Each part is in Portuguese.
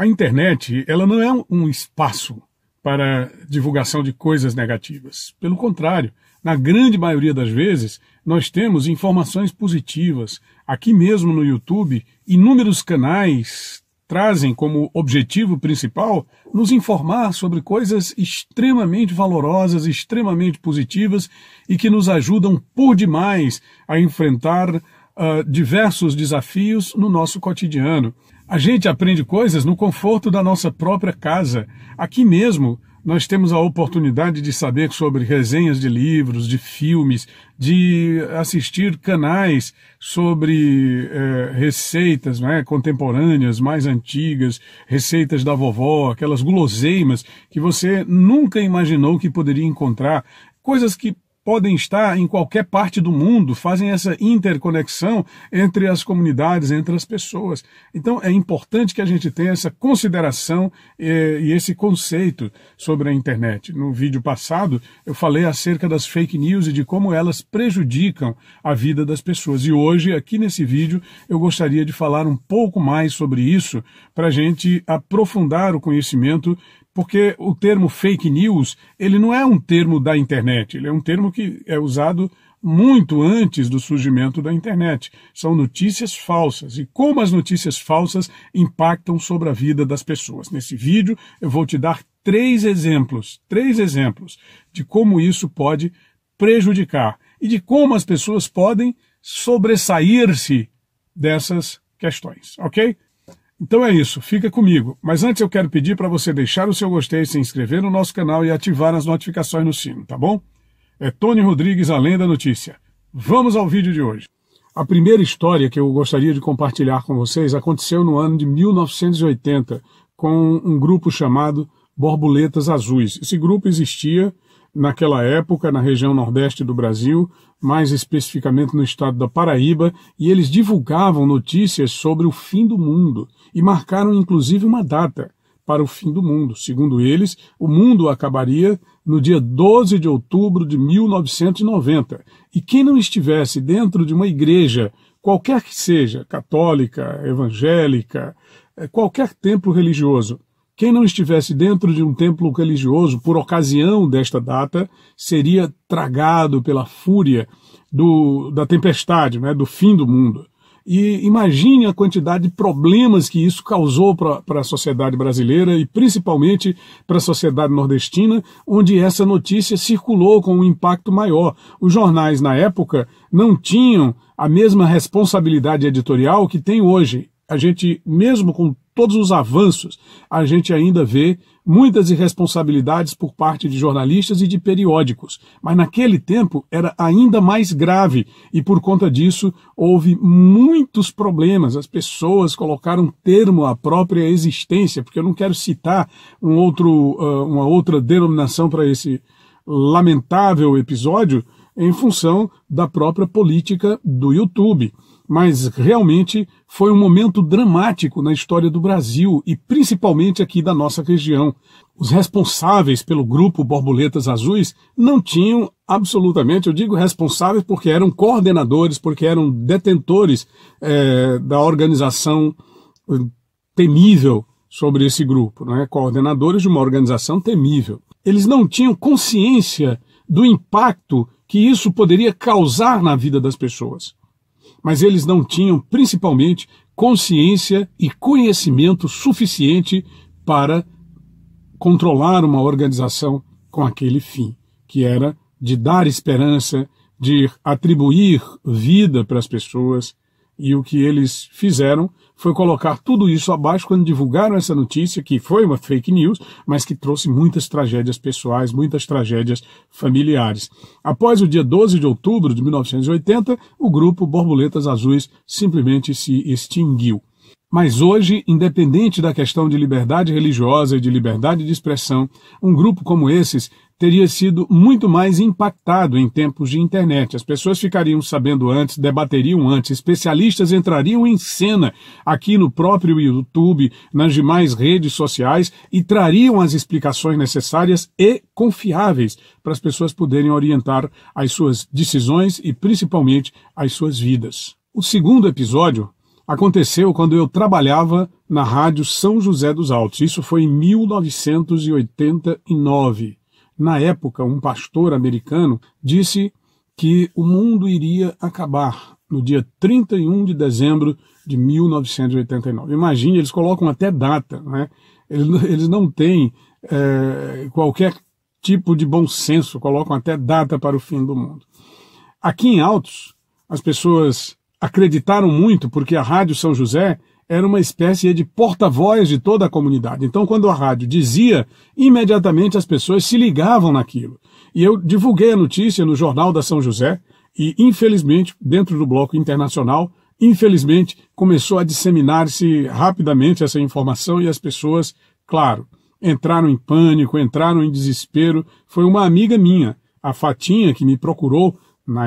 A internet, ela não é um espaço para divulgação de coisas negativas. Pelo contrário, na grande maioria das vezes, nós temos informações positivas. Aqui mesmo no YouTube, inúmeros canais trazem como objetivo principal nos informar sobre coisas extremamente valorosas, extremamente positivas e que nos ajudam por demais a enfrentar uh, diversos desafios no nosso cotidiano. A gente aprende coisas no conforto da nossa própria casa. Aqui mesmo nós temos a oportunidade de saber sobre resenhas de livros, de filmes, de assistir canais sobre é, receitas né, contemporâneas, mais antigas, receitas da vovó, aquelas guloseimas que você nunca imaginou que poderia encontrar, coisas que podem estar em qualquer parte do mundo, fazem essa interconexão entre as comunidades, entre as pessoas. Então é importante que a gente tenha essa consideração eh, e esse conceito sobre a internet. No vídeo passado eu falei acerca das fake news e de como elas prejudicam a vida das pessoas. E hoje, aqui nesse vídeo, eu gostaria de falar um pouco mais sobre isso para a gente aprofundar o conhecimento porque o termo fake news ele não é um termo da internet, ele é um termo que é usado muito antes do surgimento da internet. São notícias falsas e como as notícias falsas impactam sobre a vida das pessoas. Nesse vídeo eu vou te dar três exemplos, três exemplos de como isso pode prejudicar e de como as pessoas podem sobressair-se dessas questões, ok? Então é isso, fica comigo. Mas antes eu quero pedir para você deixar o seu gostei, se inscrever no nosso canal e ativar as notificações no sino, tá bom? É Tony Rodrigues, além da notícia. Vamos ao vídeo de hoje. A primeira história que eu gostaria de compartilhar com vocês aconteceu no ano de 1980, com um grupo chamado Borboletas Azuis. Esse grupo existia naquela época na região nordeste do Brasil, mais especificamente no estado da Paraíba, e eles divulgavam notícias sobre o fim do mundo e marcaram inclusive uma data para o fim do mundo. Segundo eles, o mundo acabaria no dia 12 de outubro de 1990. E quem não estivesse dentro de uma igreja, qualquer que seja, católica, evangélica, eh, qualquer templo religioso, quem não estivesse dentro de um templo religioso por ocasião desta data seria tragado pela fúria do, da tempestade, né, do fim do mundo. E imagine a quantidade de problemas que isso causou para a sociedade brasileira e principalmente para a sociedade nordestina, onde essa notícia circulou com um impacto maior. Os jornais, na época, não tinham a mesma responsabilidade editorial que tem hoje. A gente, mesmo com todos os avanços, a gente ainda vê muitas irresponsabilidades por parte de jornalistas e de periódicos. Mas naquele tempo era ainda mais grave e por conta disso houve muitos problemas. As pessoas colocaram termo à própria existência, porque eu não quero citar um outro, ah, uma outra denominação para esse lamentável episódio em função da própria política do YouTube mas realmente foi um momento dramático na história do Brasil e principalmente aqui da nossa região. Os responsáveis pelo grupo Borboletas Azuis não tinham absolutamente, eu digo responsáveis porque eram coordenadores, porque eram detentores é, da organização eh, temível sobre esse grupo, não é? coordenadores de uma organização temível. Eles não tinham consciência do impacto que isso poderia causar na vida das pessoas mas eles não tinham, principalmente, consciência e conhecimento suficiente para controlar uma organização com aquele fim, que era de dar esperança, de atribuir vida para as pessoas, e o que eles fizeram foi colocar tudo isso abaixo quando divulgaram essa notícia, que foi uma fake news, mas que trouxe muitas tragédias pessoais, muitas tragédias familiares. Após o dia 12 de outubro de 1980, o grupo Borboletas Azuis simplesmente se extinguiu. Mas hoje, independente da questão de liberdade religiosa e de liberdade de expressão, um grupo como esses teria sido muito mais impactado em tempos de internet. As pessoas ficariam sabendo antes, debateriam antes, especialistas entrariam em cena aqui no próprio YouTube, nas demais redes sociais e trariam as explicações necessárias e confiáveis para as pessoas poderem orientar as suas decisões e principalmente as suas vidas. O segundo episódio aconteceu quando eu trabalhava na Rádio São José dos Altos. Isso foi em 1989. Na época, um pastor americano disse que o mundo iria acabar no dia 31 de dezembro de 1989. Imagine, eles colocam até data, né? eles, eles não têm é, qualquer tipo de bom senso, colocam até data para o fim do mundo. Aqui em Altos, as pessoas acreditaram muito porque a Rádio São José era uma espécie de porta-voz de toda a comunidade. Então, quando a rádio dizia, imediatamente as pessoas se ligavam naquilo. E eu divulguei a notícia no Jornal da São José, e infelizmente, dentro do bloco internacional, infelizmente, começou a disseminar-se rapidamente essa informação e as pessoas, claro, entraram em pânico, entraram em desespero. Foi uma amiga minha, a Fatinha, que me procurou,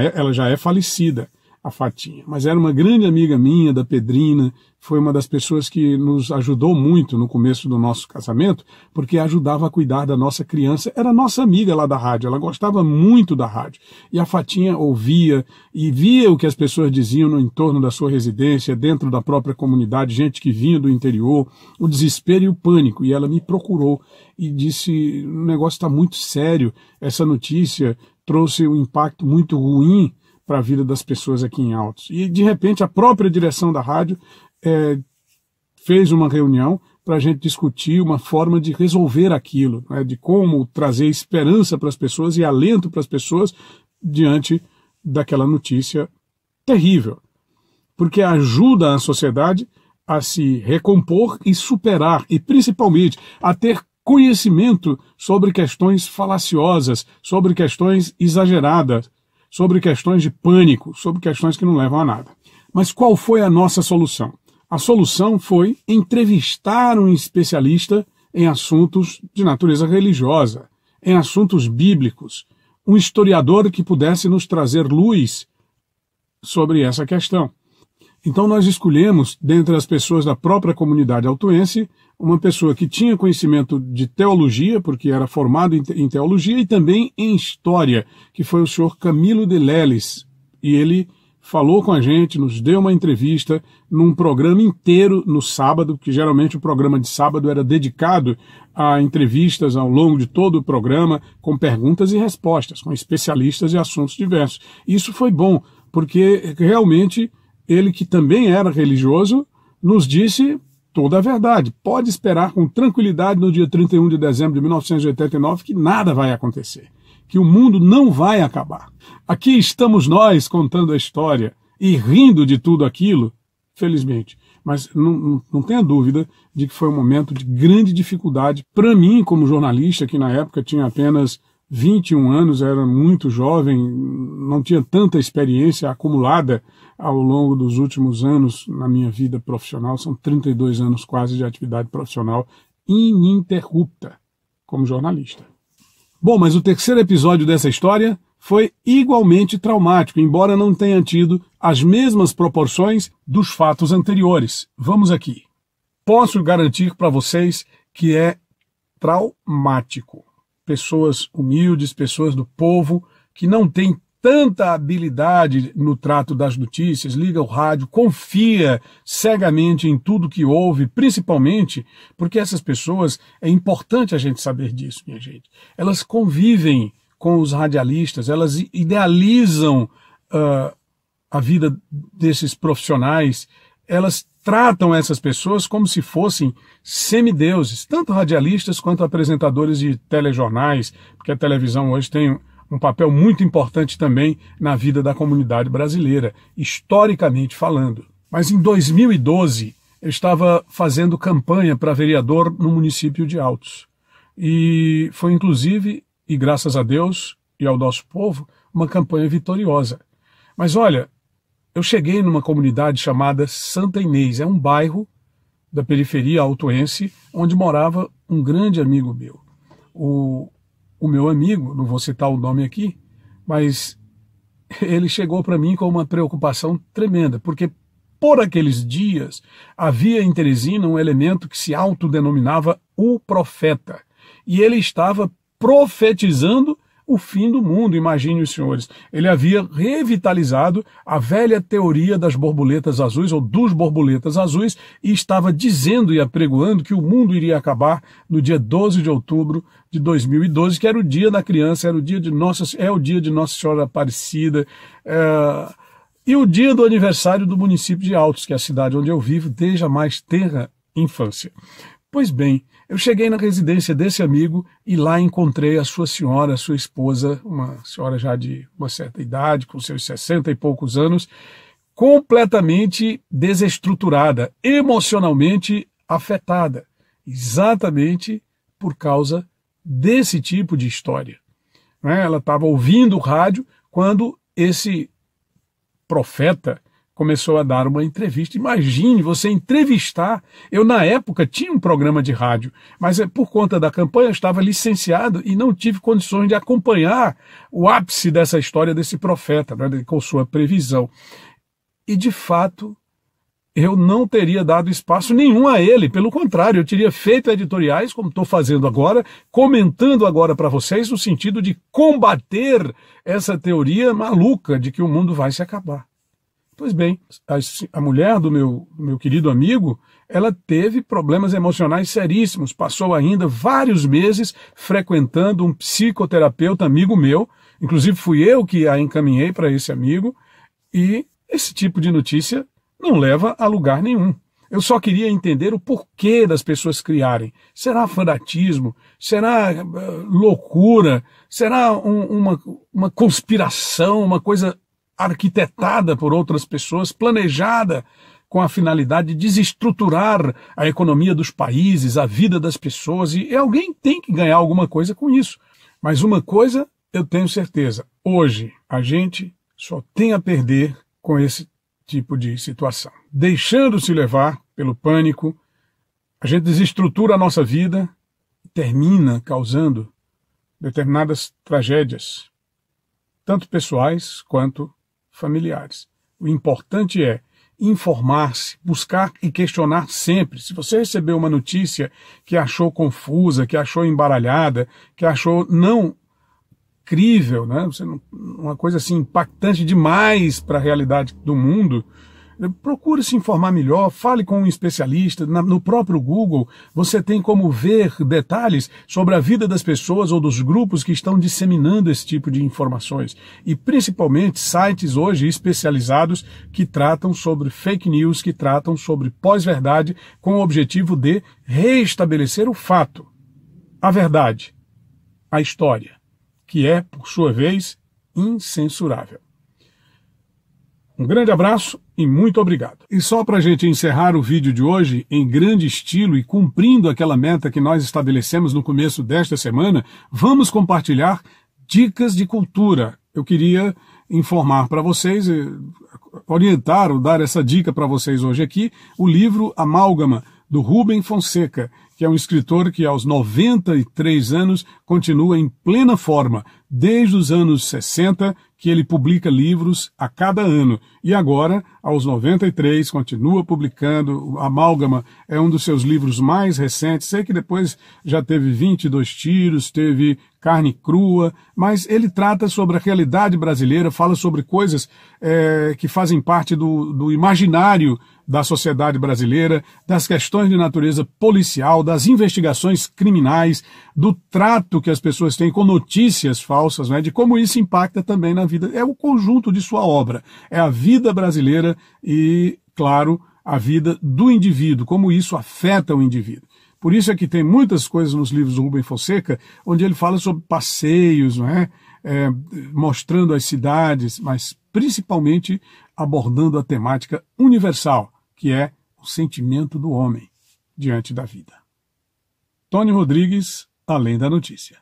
é, ela já é falecida a Fatinha. Mas era uma grande amiga minha, da Pedrina, foi uma das pessoas que nos ajudou muito no começo do nosso casamento, porque ajudava a cuidar da nossa criança. Era nossa amiga lá da rádio, ela gostava muito da rádio. E a Fatinha ouvia e via o que as pessoas diziam no entorno da sua residência, dentro da própria comunidade, gente que vinha do interior, o desespero e o pânico. E ela me procurou e disse: o negócio está muito sério, essa notícia trouxe um impacto muito ruim para a vida das pessoas aqui em Altos. E, de repente, a própria direção da rádio é, fez uma reunião para a gente discutir uma forma de resolver aquilo, né, de como trazer esperança para as pessoas e alento para as pessoas diante daquela notícia terrível. Porque ajuda a sociedade a se recompor e superar, e principalmente a ter conhecimento sobre questões falaciosas, sobre questões exageradas, sobre questões de pânico, sobre questões que não levam a nada. Mas qual foi a nossa solução? A solução foi entrevistar um especialista em assuntos de natureza religiosa, em assuntos bíblicos, um historiador que pudesse nos trazer luz sobre essa questão. Então nós escolhemos, dentre as pessoas da própria comunidade autuense, uma pessoa que tinha conhecimento de teologia, porque era formado em teologia, e também em história, que foi o senhor Camilo de Leles. E ele falou com a gente, nos deu uma entrevista num programa inteiro no sábado, que geralmente o programa de sábado era dedicado a entrevistas ao longo de todo o programa, com perguntas e respostas, com especialistas e assuntos diversos. Isso foi bom, porque realmente ele que também era religioso, nos disse toda a verdade. Pode esperar com tranquilidade no dia 31 de dezembro de 1989 que nada vai acontecer, que o mundo não vai acabar. Aqui estamos nós contando a história e rindo de tudo aquilo, felizmente. Mas não, não, tenha dúvida de que foi um momento de grande dificuldade para mim, como jornalista, que na época tinha apenas 21 anos, era muito jovem, não tinha tanta experiência acumulada ao longo dos últimos anos na minha vida profissional, são 32 anos quase de atividade profissional ininterrupta como jornalista. Bom, mas o terceiro episódio dessa história foi igualmente traumático, embora não tenha tido as mesmas proporções dos fatos anteriores. Vamos aqui. Posso garantir para vocês que é traumático pessoas humildes, pessoas do povo, que não têm tanta habilidade no trato das notícias, liga o rádio, confia cegamente em tudo que ouve, principalmente porque essas pessoas, é importante a gente saber disso, minha gente. Elas convivem com os radialistas, elas idealizam uh, a vida desses profissionais elas tratam essas pessoas como se fossem semideuses, tanto radialistas quanto apresentadores de telejornais, porque a televisão hoje tem um papel muito importante também na vida da comunidade brasileira, historicamente falando. Mas em 2012, eu estava fazendo campanha para vereador no município de Altos. E foi inclusive, e graças a Deus e ao nosso povo, uma campanha vitoriosa. Mas olha, eu cheguei numa comunidade chamada Santa Inês, é um bairro da periferia altoense, onde morava um grande amigo meu. O, o meu amigo, não vou citar o nome aqui, mas ele chegou para mim com uma preocupação tremenda, porque por aqueles dias havia em Teresina um elemento que se autodenominava o profeta, e ele estava profetizando o fim do mundo, imagine os senhores. Ele havia revitalizado a velha teoria das borboletas azuis, ou dos borboletas azuis, e estava dizendo e apregoando que o mundo iria acabar no dia 12 de outubro de 2012, que era o dia da criança, era o dia de Nossa, é o dia de Nossa Senhora Aparecida. É, e o dia do aniversário do município de Altos, que é a cidade onde eu vivo desde a mais terra infância. Pois bem, eu cheguei na residência desse amigo e lá encontrei a sua senhora, a sua esposa, uma senhora já de uma certa idade, com seus 60 e poucos anos, completamente desestruturada, emocionalmente afetada, exatamente por causa desse tipo de história. Né? Ela estava ouvindo o rádio quando esse profeta começou a dar uma entrevista. Imagine você entrevistar. Eu, na época, tinha um programa de rádio, mas é por conta da campanha estava licenciado e não tive condições de acompanhar o ápice dessa história desse profeta, né, com sua previsão. E, de fato, eu não teria dado espaço nenhum a ele. Pelo contrário, eu teria feito editoriais, como estou fazendo agora, comentando agora para vocês no sentido de combater essa teoria maluca de que o mundo vai se acabar. Pois bem, a, a mulher do meu, meu querido amigo, ela teve problemas emocionais seríssimos, passou ainda vários meses frequentando um psicoterapeuta amigo meu, inclusive fui eu que a encaminhei para esse amigo, e esse tipo de notícia não leva a lugar nenhum. Eu só queria entender o porquê das pessoas criarem. Será fanatismo? Será eh, loucura? Será um, uma, uma conspiração, uma coisa arquitetada por outras pessoas, planejada com a finalidade de desestruturar a economia dos países, a vida das pessoas, e alguém tem que ganhar alguma coisa com isso. Mas uma coisa eu tenho certeza: hoje a gente só tem a perder com esse tipo de situação. Deixando-se levar pelo pânico, a gente desestrutura a nossa vida e termina causando determinadas tragédias, tanto pessoais quanto familiares. O importante é informar-se, buscar e questionar sempre. Se você recebeu uma notícia que achou confusa, que achou embaralhada, que achou não crível, né? Você não, uma coisa assim impactante demais para a realidade do mundo, procure se informar melhor, fale com um especialista. no próprio Google, você tem como ver detalhes sobre a vida das pessoas ou dos grupos que estão disseminando esse tipo de informações. E principalmente sites hoje especializados que tratam sobre fake news, que tratam sobre pós-verdade, com o objetivo de reestabelecer o fato, a verdade, a história, que é, por sua vez, incensurável. Um grande abraço e muito obrigado. E só para a gente encerrar o vídeo de hoje em grande estilo e cumprindo aquela meta que nós estabelecemos no começo desta semana, vamos compartilhar dicas de cultura. Eu queria informar para vocês, eh, orientar ou dar essa dica para vocês hoje aqui, o livro Amálgama, do Rubem Fonseca, que é um escritor que aos 93 anos continua em plena forma, desde os anos 60 que ele publica livros a cada ano. E agora, aos 93, continua publicando. Amálgama é um dos seus livros mais recentes. Sei que depois já teve 22 tiros, teve Carne Crua, mas ele trata sobre a realidade brasileira, fala sobre coisas é, que fazem parte do, do imaginário da sociedade brasileira, das questões de natureza policial, das investigações criminais, do trato que as pessoas têm com notícias falsas, né, de como isso impacta também na vida. É o conjunto de sua obra, é a vida brasileira e, claro, a vida do indivíduo, como isso afeta o indivíduo. Por isso é que tem muitas coisas nos livros do Rubem Fonseca, onde ele fala sobre passeios, não é? É, mostrando as cidades, mas principalmente abordando a temática universal, que é o sentimento do homem diante da vida. Tony Rodrigues, Além da Notícia.